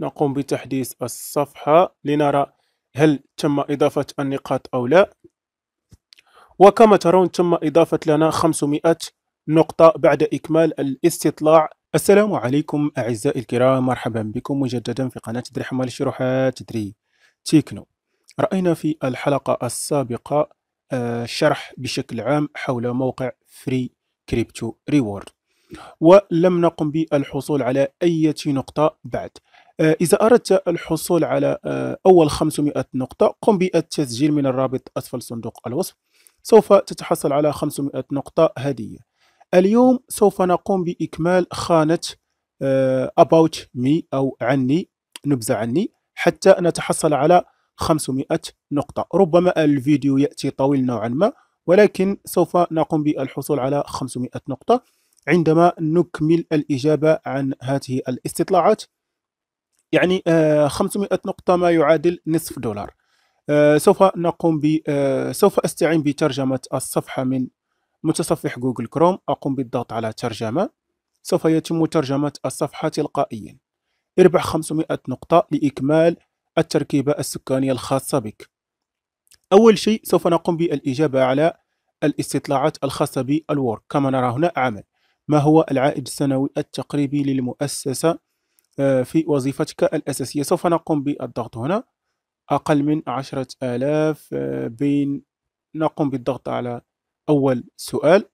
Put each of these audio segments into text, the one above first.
نقوم بتحديث الصفحة لنرى هل تم إضافة النقاط أو لا وكما ترون تم إضافة لنا 500 نقطة بعد إكمال الاستطلاع السلام عليكم أعزائي الكرام مرحبا بكم مجددا في قناة تدري حمال شروحات تدري تيكنو رأينا في الحلقة السابقة آه، شرح بشكل عام حول موقع فري كريبتو ريورد ولم نقم بالحصول على أي نقطة بعد آه، إذا أردت الحصول على آه، أول 500 نقطة قم بالتسجيل من الرابط أسفل صندوق الوصف سوف تتحصل على 500 نقطة هدية اليوم سوف نقوم بإكمال خانة آه، about me أو عني نبذة عني حتى نتحصل على 500 نقطة ربما الفيديو يأتي طويل نوعا ما ولكن سوف نقوم بالحصول على 500 نقطة عندما نكمل الإجابة عن هذه الاستطلاعات يعني 500 آه، نقطة ما يعادل نصف دولار آه، سوف نقوم ب آه، سوف أستعين بترجمة الصفحة من متصفح جوجل كروم أقوم بالضغط على ترجمة سوف يتم ترجمة الصفحة تلقائيا اربح 500 نقطة لإكمال التركيبة السكانية الخاصة بك أول شيء سوف نقوم بالإجابة على الاستطلاعات الخاصة بالورك كما نرى هنا عمل ما هو العائد السنوي التقريبي للمؤسسة آه، في وظيفتك الأساسية سوف نقوم بالضغط هنا أقل من عشرة آلاف آه، بين نقوم بالضغط على أول سؤال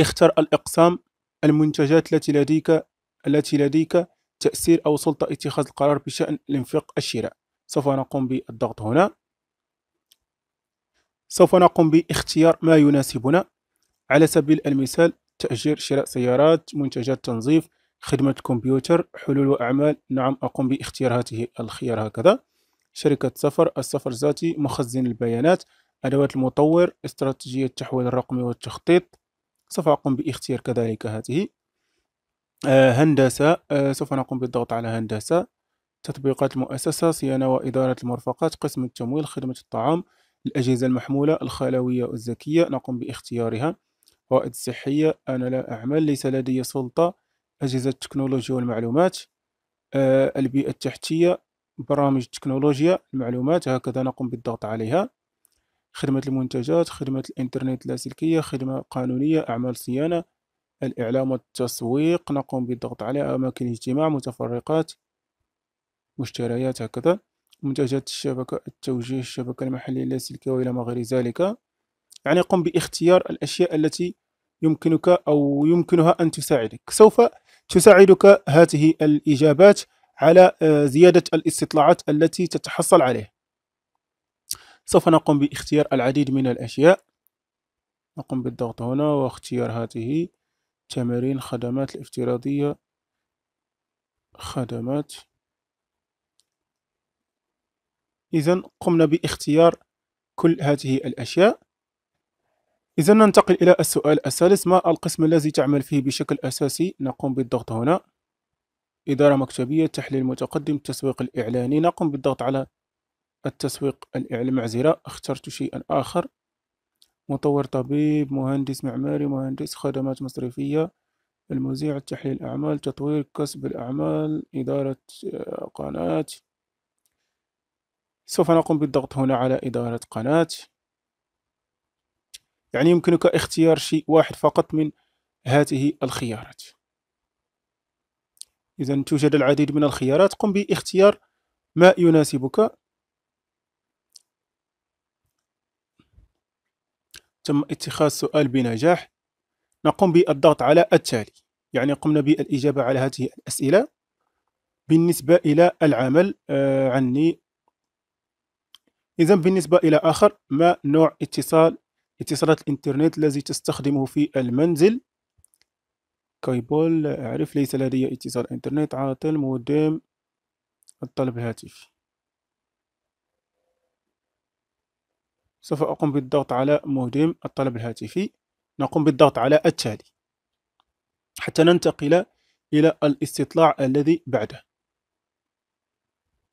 اختر الإقسام المنتجات التي لديك التي لديك تأثير أو سلطة اتخاذ القرار بشأن الانفاق الشراء سوف نقوم بالضغط هنا سوف نقوم باختيار ما يناسبنا على سبيل المثال تأجير شراء سيارات منتجات تنظيف خدمة كمبيوتر حلول وأعمال نعم أقوم باختيار هذه الخيار هكذا شركة سفر السفر الذاتي مخزن البيانات أدوات المطور استراتيجية التحويل الرقمي والتخطيط سوف أقوم باختيار كذلك هذه آه، هندسة آه، سوف نقوم بالضغط على هندسة تطبيقات المؤسسة صيانة وإدارة المرفقات قسم التمويل خدمة الطعام الأجهزة المحمولة الخلوية الزكية نقوم باختيارها فوائد صحية أنا لا أعمل ليس لدي سلطة أجهزة التكنولوجيا والمعلومات آه، البيئة التحتية برامج التكنولوجيا المعلومات هكذا نقوم بالضغط عليها خدمة المنتجات خدمة الإنترنت اللاسلكية خدمة قانونية أعمال صيانة الإعلام والتسويق نقوم بالضغط على أماكن اجتماع متفرقات مشتريات هكذا منتجات الشبكة التوجيه الشبكة المحلية اللاسلكية وإلى ما غير ذلك يعني قم باختيار الأشياء التي يمكنك أو يمكنها أن تساعدك سوف تساعدك هذه الإجابات على آه، زيادة الاستطلاعات التي تتحصل عليه سوف نقوم باختيار العديد من الأشياء نقوم بالضغط هنا واختيار هذه تمارين خدمات الافتراضية خدمات إذا قمنا باختيار كل هذه الأشياء إذا ننتقل إلى السؤال الثالث ما القسم الذي تعمل فيه بشكل أساسي نقوم بالضغط هنا إدارة مكتبية تحليل متقدم تسويق الإعلاني نقوم بالضغط على التسويق الإعلاني معذرة اخترت شيئا آخر مطور طبيب مهندس معماري مهندس خدمات مصرفية المذيع تحليل الأعمال تطوير كسب الأعمال إدارة آه، قناة سوف نقوم بالضغط هنا على إدارة قناة يعني يمكنك اختيار شيء واحد فقط من هذه الخيارات إذا توجد العديد من الخيارات قم باختيار ما يناسبك تم اتخاذ سؤال بنجاح نقوم بالضغط على التالي يعني قمنا بالإجابة على هذه الأسئلة بالنسبة إلى العمل آه، عني إذا بالنسبة إلى آخر ما نوع اتصال اتصالات الإنترنت الذي تستخدمه في المنزل كيبول أعرف ليس لدي اتصال إنترنت عاطل مودم الطلب الهاتفي سوف أقوم بالضغط على مودم الطلب الهاتفي نقوم بالضغط على التالي حتى ننتقل إلى الاستطلاع الذي بعده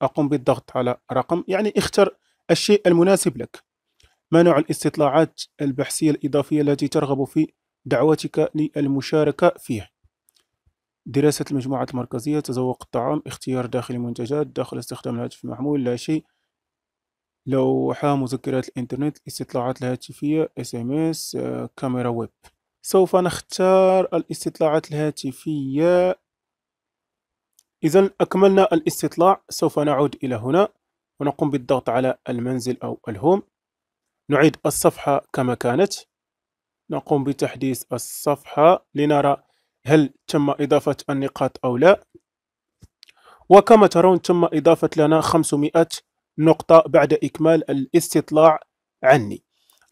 أقوم بالضغط على رقم يعني اختر الشيء المناسب لك منع الاستطلاعات البحثية الإضافية التي ترغب في دعوتك للمشاركة فيها دراسة المجموعات المركزية تذوق الطعام اختيار داخل المنتجات داخل استخدام الهاتف المحمول لا شيء لوحة مذكرات الإنترنت الاستطلاعات الهاتفية SMS كاميرا ويب سوف نختار الاستطلاعات الهاتفية إذا أكملنا الاستطلاع سوف نعود إلى هنا ونقوم بالضغط على المنزل أو الهوم نعيد الصفحة كما كانت نقوم بتحديث الصفحة لنرى هل تم إضافة النقاط أو لا وكما ترون تم إضافة لنا 500 نقطة بعد إكمال الاستطلاع عني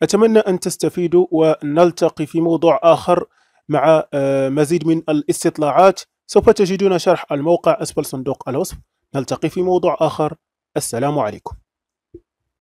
أتمنى أن تستفيدوا ونلتقي في موضوع آخر مع آه، مزيد من الاستطلاعات سوف تجدون شرح الموقع أسفل صندوق الوصف نلتقي في موضوع آخر السلام عليكم